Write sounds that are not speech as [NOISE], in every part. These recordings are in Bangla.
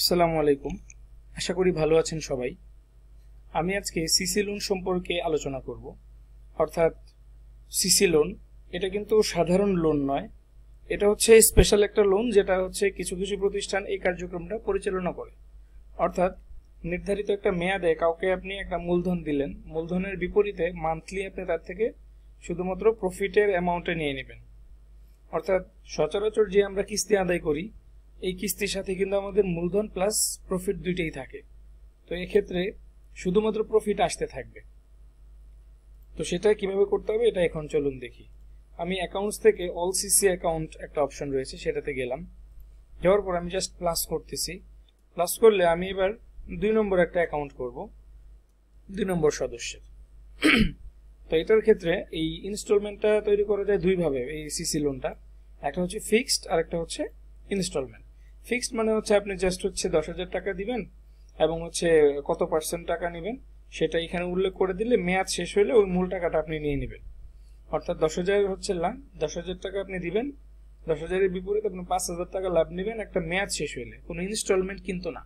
আসসালামু আলাইকুম আশা করি ভালো আছেন সবাই আমি আজকে সিসি লোন সম্পর্কে আলোচনা করব অর্থাৎ সিসি লোন এটা কিন্তু সাধারণ লোন নয় এটা হচ্ছে স্পেশাল একটা লোন যেটা হচ্ছে কিছু কিছু প্রতিষ্ঠান এই কার্যক্রমটা পরিচালনা করে অর্থাৎ নির্ধারিত একটা মেয়াদে কাউকে আপনি একটা মূলধন দিলেন মূলধনের বিপরীতে মান্থলি আপনি তার থেকে শুধুমাত্র প্রফিটের অ্যামাউন্টে নিয়ে নেবেন অর্থাৎ সচরাচর যে আমরা কিস্তি আদায় করি এই কিস্তির সাথে কিন্তু আমাদের মূলধন প্লাস প্রফিট দুইটাই থাকে তো এক্ষেত্রে শুধুমাত্র প্রফিট আসতে থাকবে তো সেটা কিভাবে করতে হবে এটা এখন চলুন দেখি আমি অ্যাকাউন্টস থেকে অল সিসি অ্যাকাউন্ট একটা অপশন রয়েছে সেটাতে গেলাম যাওয়ার পর আমি জাস্ট প্লাস করতেছি প্লাস করলে আমি এবার দুই নম্বর একটা অ্যাকাউন্ট করব দুই নম্বর সদস্যের তো এটার ক্ষেত্রে এই ইনস্টলমেন্টটা তৈরি করা যায় দুইভাবে এই সিসি লোনটা একটা হচ্ছে ফিক্সড আর একটা হচ্ছে ইনস্টলমেন্ট ফিক্সড মানে হচ্ছে আপনি জাস্ট হচ্ছে দশ হাজার টাকা দিবেন এবং হচ্ছে কত পার্সেন্ট টাকা নেবেন সেটা এখানে উল্লেখ করে দিলে মেয়াদ শেষ হলে ওই মূল টাকাটা আপনি নিয়ে নেবেন অর্থাৎ দশ হাজার হচ্ছে লাভ দশ হাজার টাকা আপনি দিবেন দশ হাজারের বিপরীতে আপনি পাঁচ হাজার টাকা লাভ নেবেন একটা মেয়াদ শেষ হলে কোনো ইনস্টলমেন্ট কিন্তু না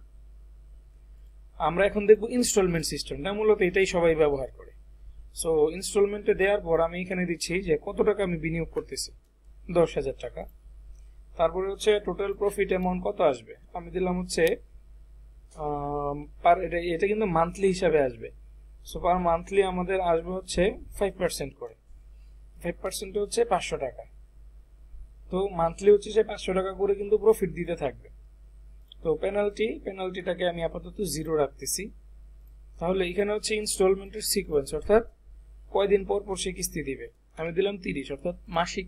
আমরা এখন দেখব ইনস্টলমেন্ট সিস্টেমটা মূলত এটাই সবাই ব্যবহার করে সো ইনস্টলমেন্টে দেওয়ার পর আমি এখানে দিচ্ছি যে কত টাকা আমি বিনিয়োগ করতেছি দশ হাজার টাকা তারপরে হচ্ছে টোটাল প্রফিট অ্যামাউন্ট কত আসবে আমি দিলাম হচ্ছে পার এটা এটা কিন্তু মান্থলি হিসাবে আসবে সো পার মান্থলি আমাদের আসবে হচ্ছে ফাইভ পার্সেন্ট করে ফাইভ পার্সেন্ট হচ্ছে পাঁচশো টাকা তো মান্থলি হচ্ছে সে পাঁচশো টাকা করে কিন্তু প্রফিট দিতে থাকবে তো পেনাল্টি পেনাল্টিটাকে আমি আপাতত জিরো রাখতেছি তাহলে এখানে হচ্ছে ইনস্টলমেন্টের সিকোয়েন্স অর্থাৎ কয়দিন পর পর সে কিস্তি দিবে আমি দিলাম তিরিশ অর্থাৎ মাসিক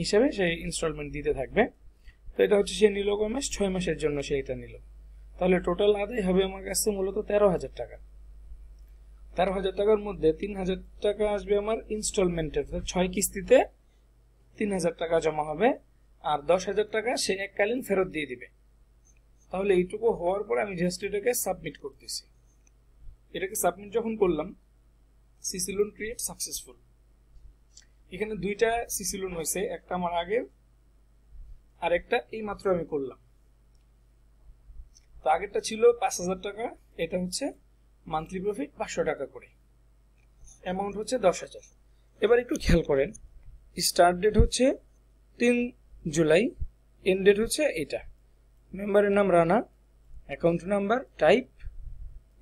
হিসেবে সে ইনস্টলমেন্ট দিতে থাকবে তো এটা হচ্ছে সে নিল কয় মাস ছয় মাসের জন্য সে এটা নিল তাহলে টোটাল আদায় হবে আমার কাছে মূলত তেরো হাজার টাকা তেরো হাজার টাকার মধ্যে তিন হাজার টাকা আসবে আমার ইনস্টলমেন্টের ছয় কিস্তিতে তিন হাজার টাকা জমা হবে আর দশ হাজার টাকা সে এককালীন ফেরত দিয়ে দিবে তাহলে এইটুকু হওয়ার পর আমি জাস্ট এটাকে সাবমিট করতেছি এটাকে সাবমিট যখন করলাম সিসি লোন ক্রিয়েট সাকসেসফুল এখানে দুইটা সিসি লোন হয়েছে একটা আমার আগের আর একটা এই মাত্র আমি করলাম তো আগেরটা ছিল পাঁচ হাজার টাকা এটা হচ্ছে মান্থলি প্রফিট পাঁচশো টাকা করে অ্যামাউন্ট হচ্ছে দশ হাজার এবার একটু খেয়াল করেন স্টার্ট ডেট হচ্ছে তিন জুলাই এন ডেট হচ্ছে এটা মেম্বারের নাম Rana account number type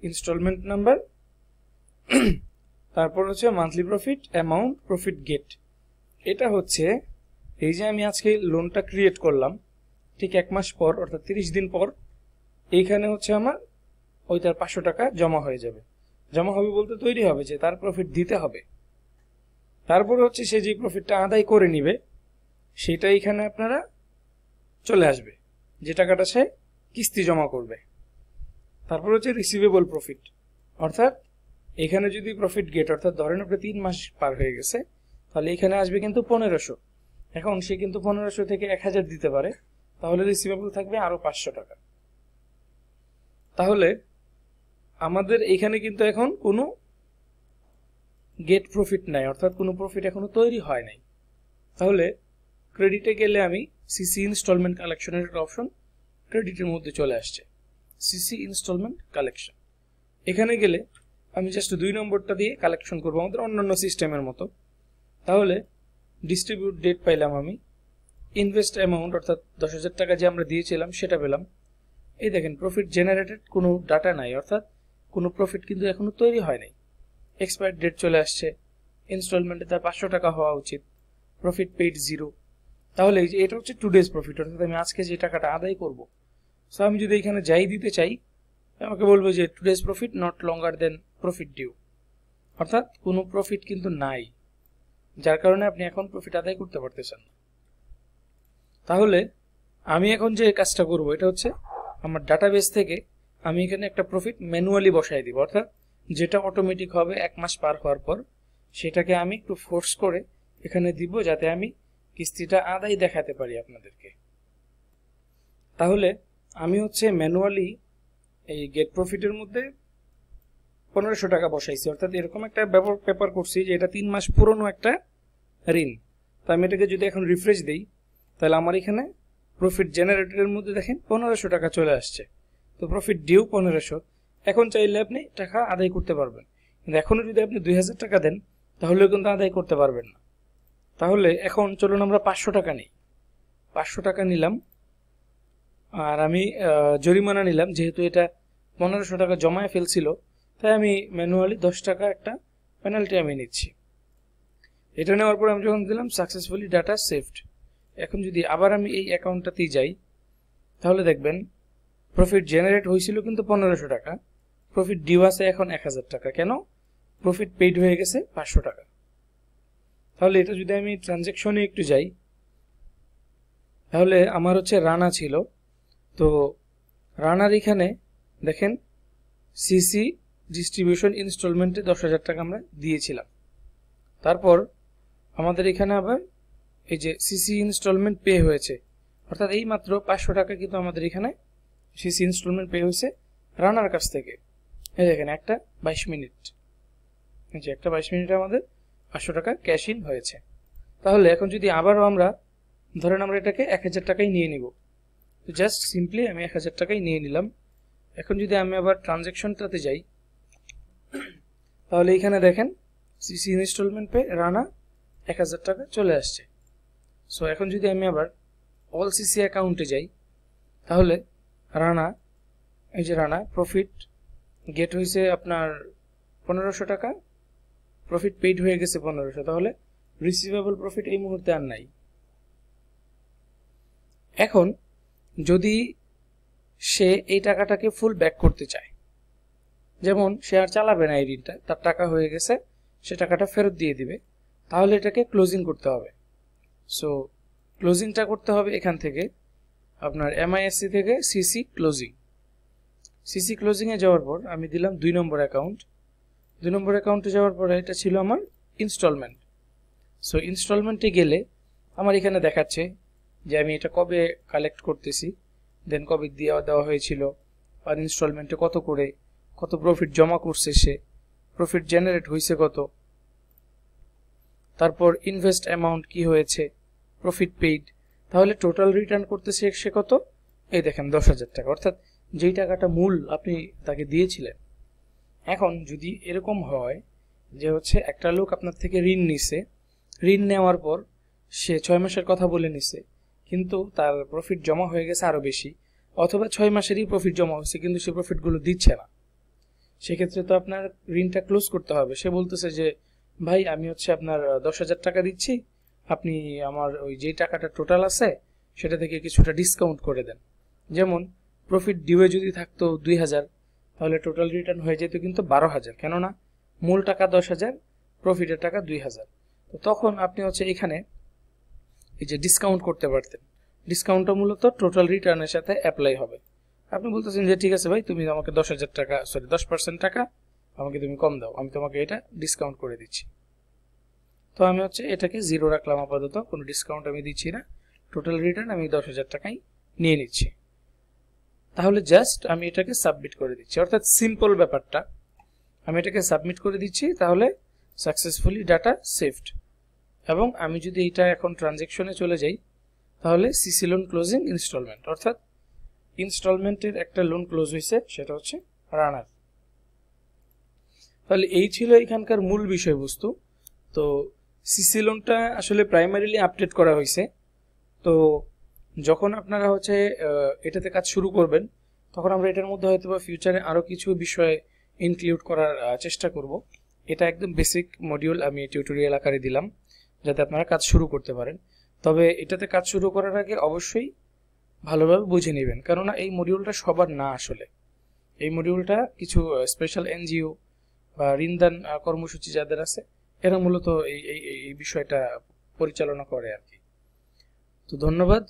installment number তারপর হচ্ছে monthly profit amount profit get এটা হচ্ছে এই যে আমি আজকে লোনটা ক্রিয়েট করলাম ঠিক এক মাস পর অর্থাৎ তিরিশ দিন পর এইখানে হচ্ছে আমার ওই তার পাঁচশো টাকা জমা হয়ে যাবে জমা হবে বলতে তৈরি হবে যে তার প্রফিট দিতে হবে তারপরে হচ্ছে সে যে প্রফিটটা আদায় করে নিবে সেটা এখানে আপনারা চলে আসবে যে টাকাটা সে কিস্তি জমা করবে তারপর হচ্ছে রিসিভেবল প্রফিট অর্থাৎ এখানে যদি প্রফিট গেট অর্থাৎ ধরেন আপনার তিন মাস পার হয়ে গেছে তাহলে এখানে আসবে কিন্তু পনেরোশো এখন সে কিন্তু পনেরোশো থেকে এক হাজার দিতে পারে তাহলে রিসিভেবল থাকবে আরও পাঁচশো টাকা তাহলে আমাদের এখানে কিন্তু এখন কোনো গেট প্রফিট নাই অর্থাৎ কোনো প্রফিট এখনো তৈরি হয় নাই তাহলে ক্রেডিটে গেলে আমি সিসি ইনস্টলমেন্ট কালেকশনের একটা অপশন ক্রেডিটের মধ্যে চলে আসছে সিসি ইনস্টলমেন্ট কালেকশন এখানে গেলে আমি জাস্ট দুই নম্বরটা দিয়ে কালেকশন করবো আমাদের অন্যান্য সিস্টেমের মতো তাহলে ডিস্ট্রিবিউট ডেট পাইলাম আমি ইনভেস্ট অ্যামাউন্ট অর্থাৎ দশ হাজার টাকা যে আমরা দিয়েছিলাম সেটা পেলাম এই দেখেন প্রফিট জেনারেটেড কোনো ডাটা নাই অর্থাৎ কোনো প্রফিট কিন্তু এখনও তৈরি হয় নাই এক্সপায়ার ডেট চলে আসছে ইনস্টলমেন্টে তার পাঁচশো টাকা হওয়া উচিত প্রফিট পেইড জিরো তাহলে এই যে এটা হচ্ছে টু ডেজ প্রফিট অর্থাৎ আমি আজকে যে টাকাটা আদায় করব সো আমি যদি এখানে যাই দিতে চাই আমাকে বলবো যে two days profit not longer then profit due অর্থাৎ কোনো প্রফিট কিন্তু নাই যার কারণে আপনি এখন প্রফিট আদায় করতে পারতেছেন না তাহলে আমি এখন যে কাজটা করব এটা হচ্ছে আমার ডাটাবেস থেকে আমি এখানে একটা প্রফিট ম্যানুয়ালি বসাই দিব অর্থাৎ যেটা অটোমেটিক হবে এক মাস পার হওয়ার পর সেটাকে আমি একটু ফোর্স করে এখানে দিব যাতে আমি কিস্তিটা আদায় দেখাতে পারি আপনাদেরকে তাহলে আমি হচ্ছে ম্যানুয়ালি এই গেট প্রফিটের মধ্যে পনেরোশো টাকা বসাইছি অর্থাৎ এরকম একটা ব্যাপার পেপার করছি যে এটা তিন মাস পুরনো একটা ঋণ তো আমি এটাকে যদি এখন রিফ্রেশ দিই তাহলে আমার এখানে প্রফিট জেনারেটরের মধ্যে দেখেন পনেরোশো টাকা চলে আসছে তো প্রফিট ডিউ পনেরোশো এখন চাইলে আপনি টাকা আদায় করতে পারবেন কিন্তু এখনও যদি আপনি দুই হাজার টাকা দেন তাহলেও কিন্তু আদায় করতে পারবেন না তাহলে এখন চলুন আমরা পাঁচশো টাকা নিই পাঁচশো টাকা নিলাম আর আমি জরিমানা নিলাম যেহেতু এটা পনেরোশো টাকা জমায় ফেলছিল তাই আমি ম্যানুয়ালি দশ টাকা একটা পেনাল্টি আমি নিচ্ছি এটা নেওয়ার পর আমি যখন দিলাম সাকসেসফুলি ডাটা সেফড এখন যদি আবার আমি এই অ্যাকাউন্টটাতেই যাই তাহলে দেখবেন প্রফিট জেনারেট হয়েছিল কিন্তু পনেরোশো টাকা প্রফিট ডিউ আছে এখন এক হাজার টাকা কেন প্রফিট পেইড হয়ে গেছে পাঁচশো টাকা তাহলে এটা যদি আমি ট্রানজ্যাকশনে একটু যাই তাহলে আমার হচ্ছে রানা ছিল তো রানার এখানে দেখেন সিসি ডিস্ট্রিবিউশন ইনস্টলমেন্টে দশ হাজার টাকা আমরা দিয়েছিলাম তারপর আমাদের এখানে আবার এই যে সিসি ইনস্টলমেন্ট পে হয়েছে অর্থাৎ এই মাত্র পাঁচশো টাকা কিন্তু আমাদের এখানে সিসি ইনস্টলমেন্ট পে হয়েছে রানার কাছ থেকে এই দেখেন একটা বাইশ মিনিট এই যে একটা বাইশ মিনিটে আমাদের পাঁচশো টাকা ক্যাশ ইন হয়েছে তাহলে এখন যদি আবারও আমরা ধরেন আমরা এটাকে এক হাজার টাকাই নিয়ে নিব তো জাস্ট সিম্পলি আমি এক হাজার টাকাই নিয়ে নিলাম এখন যদি আমি আবার ট্রানজ্যাকশনটাতে যাই [CLEARS THROAT] তাহলে এখানে দেখেন সিসি ইনস্টলমেন্ট পে রানা এক হাজার টাকা চলে আসছে সো এখন যদি আমি আবার অল সিসি অ্যাকাউন্টে যাই তাহলে রানা এই যে রানা প্রফিট গেট হয়েছে আপনার পনেরোশো টাকা প্রফিট পেইড হয়ে গেছে পনেরোশো তাহলে রিসিভেবল প্রফিট এই মুহূর্তে আর নাই এখন যদি সে এই টাকাটাকে ফুল ব্যাক করতে চায় যেমন সে আর চালাবে না এই ঋণটা তার টাকা হয়ে গেছে সে টাকাটা ফেরত দিয়ে দিবে তাহলে এটাকে ক্লোজিং করতে হবে সো ক্লোজিংটা করতে হবে এখান থেকে আপনার এমআইএসসি থেকে সিসি ক্লোজিং সিসি ক্লোজিংয়ে যাওয়ার পর আমি দিলাম দুই নম্বর অ্যাকাউন্ট দুই নম্বর অ্যাকাউন্টে যাওয়ার পরে এটা ছিল আমার ইনস্টলমেন্ট সো ইনস্টলমেন্টে গেলে আমার এখানে দেখাচ্ছে যে আমি এটা কবে কালেক্ট করতেছি দেন কবে দেওয়া দেওয়া হয়েছিল আর ইনস্টলমেন্টে কত করে কত প্রফিট জমা করছে সে প্রফিট জেনারেট হয়েছে কত তারপর ইনভেস্ট অ্যামাউন্ট কি হয়েছে প্রফিট পেইড তাহলে টোটাল রিটার্ন করতেছে সে কত এই দেখেন দশ হাজার টাকা অর্থাৎ যেই টাকাটা মূল আপনি তাকে দিয়েছিলেন এখন যদি এরকম হয় যে হচ্ছে একটা লোক আপনার থেকে ঋণ নিছে ঋণ নেওয়ার পর সে ছয় মাসের কথা বলে নিছে কিন্তু তার প্রফিট জমা হয়ে গেছে আরও বেশি অথবা ছয় মাসেরই প্রফিট জমা হয়েছে কিন্তু সে প্রফিটগুলো দিচ্ছে না সেক্ষেত্রে তো আপনার ঋণটা ক্লোজ করতে হবে সে বলতেছে যে ভাই আমি হচ্ছে আপনার দশ হাজার টাকা দিচ্ছি আপনি আমার ওই যে টাকাটা টোটাল আছে সেটা থেকে কিছুটা ডিসকাউন্ট করে দেন যেমন প্রফিট ডিউয়ে যদি থাকতো দুই হাজার তাহলে টোটাল রিটার্ন হয়ে যেত কিন্তু বারো হাজার কেননা মূল টাকা দশ হাজার প্রফিটের টাকা দুই হাজার তো তখন আপনি হচ্ছে এখানে এই যে ডিসকাউন্ট করতে পারতেন ডিসকাউন্টটা মূলত টোটাল রিটার্নের সাথে অ্যাপ্লাই হবে আপনি বলতেছেন যে ঠিক আছে ভাই তুমি আমাকে দশ হাজার টাকা সরি দশ পার্সেন্ট টাকা আমাকে তুমি কম দাও আমি তোমাকে এটা ডিসকাউন্ট করে দিচ্ছি তো আমি হচ্ছে এটাকে জিরো রাখলাম আপাতত কোনো ডিসকাউন্ট আমি দিচ্ছি না টোটাল রিটার্ন আমি দশ হাজার টাকাই নিয়ে নিচ্ছি তাহলে জাস্ট আমি এটাকে সাবমিট করে দিচ্ছি অর্থাৎ সিম্পল ব্যাপারটা আমি এটাকে সাবমিট করে দিচ্ছি তাহলে সাকসেসফুলি ডাটা সেফড এবং আমি যদি এটা এখন ট্রানজেকশনে চলে যাই তাহলে সিসি লোন ক্লোজিং ইনস্টলমেন্ট অর্থাৎ ইনস্টলমেন্টের একটা লোন ক্লোজ হয়েছে সেটা হচ্ছে রানার তাহলে এই ছিল এখানকার মূল বিষয়বস্তু তো সিসি লোনটা আসলে প্রাইমারিলি আপডেট করা হয়েছে তো যখন আপনারা হচ্ছে এটাতে কাজ শুরু করবেন তখন আমরা এটার মধ্যে হয়তো বা ফিউচারে আরও কিছু বিষয় ইনক্লুড করার চেষ্টা করব এটা একদম বেসিক মডিউল আমি টিউটোরিয়াল আকারে দিলাম যাতে আপনারা কাজ শুরু করতে পারেন তবে এটাতে কাজ শুরু করার আগে অবশ্যই ভালোভাবে বুঝে নেবেন কেননা এই মডিউলটা সবার না আসলে এই মডিউলটা কিছু স্পেশাল এনজিও বা ঋণদান কর্মসূচি যাদের আছে এরা মূলত এই এই বিষয়টা পরিচালনা করে আর কি তো ধন্যবাদ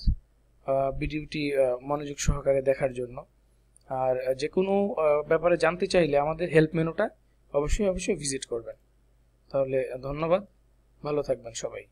ভিডিওটি মনোযোগ সহকারে দেখার জন্য আর যে কোনো ব্যাপারে জানতে চাইলে আমাদের হেল্প মেনুটা অবশ্যই অবশ্যই ভিজিট করবেন তাহলে ধন্যবাদ ভালো থাকবেন সবাই